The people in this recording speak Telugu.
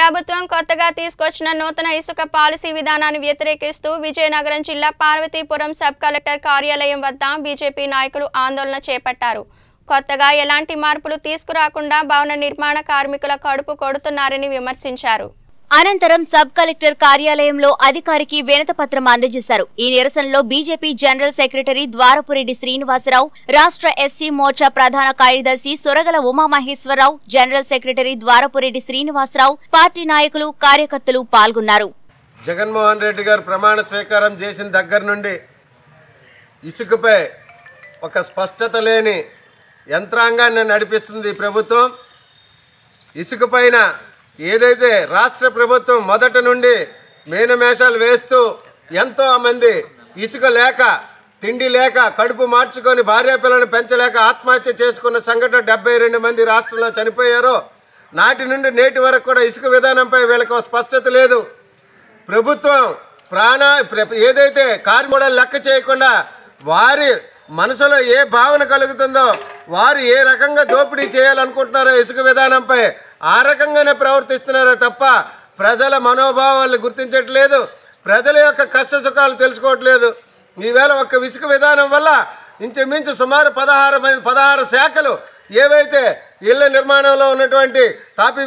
ప్రభుత్వం కొత్తగా తీసుకొచ్చిన నూతన ఇసుక పాలసీ విధానాన్ని వ్యతిరేకిస్తూ విజయనగరం జిల్లా పార్వతీపురం సబ్ కలెక్టర్ కార్యాలయం వద్ద బీజేపీ నాయకులు ఆందోళన చేపట్టారు కొత్తగా ఎలాంటి మార్పులు తీసుకురాకుండా భవన నిర్మాణ కార్మికుల కడుపు కొడుతున్నారని విమర్శించారు అనంతరం సబ్ కలెక్టర్ కార్యాలయంలో అధికారికి వినత పత్రం అందజేశారు ఈ నిరసనలో BJP general secretary Dwarapureddy Srinivasarao రాష్ట్ర ఎస్సీ మోర్చా ప్రధాన కార్యదర్శి Soragala Umamaheswararao general secretary Dwarapureddy Srinivasarao party నాయకులు కార్యకర్తలు పాల్గొన్నారు జగన్మోహన్ రెడ్డి గారు ప్రమాణ స్వీకారం చేసిన దగ్గర నుండి ఇసుకపై ఒక స్పష్టత లేని యంత్రాంగాన్ని నడిపిస్తుంది ప్రభుత్వం ఇసుకపైన ఏదైతే రాష్ట్ర ప్రభుత్వం మొదటి నుండి మేనమేషాలు వేస్తూ ఎంతో మంది ఇసుక లేక తిండి లేక కడుపు మార్చుకొని భార్య పిల్లలను పెంచలేక ఆత్మహత్య చేసుకున్న సంఘటన డెబ్బై రెండు మంది రాష్ట్రంలో చనిపోయారు నాటి నుండి నేటి వరకు కూడా ఇసుక విధానంపై వీళ్ళకు స్పష్టత లేదు ప్రభుత్వం ప్రాణ ఏదైతే కార్మికుడు లెక్క చేయకుండా వారి మనసులో ఏ భావన కలుగుతుందో వారు ఏ రకంగా దోపిడీ చేయాలనుకుంటున్నారో ఇసుక విధానంపై ఆ రకంగానే ప్రవర్తిస్తున్నారే తప్ప ప్రజల మనోభావాలు గుర్తించట్లేదు ప్రజల యొక్క కష్ట సుఖాలు తెలుసుకోవట్లేదు ఈవేళ ఒక్క విసుగు విధానం వల్ల ఇంచుమించు సుమారు పదహారు పదహారు శాఖలు ఏవైతే ఇళ్ల నిర్మాణంలో ఉన్నటువంటి తాపి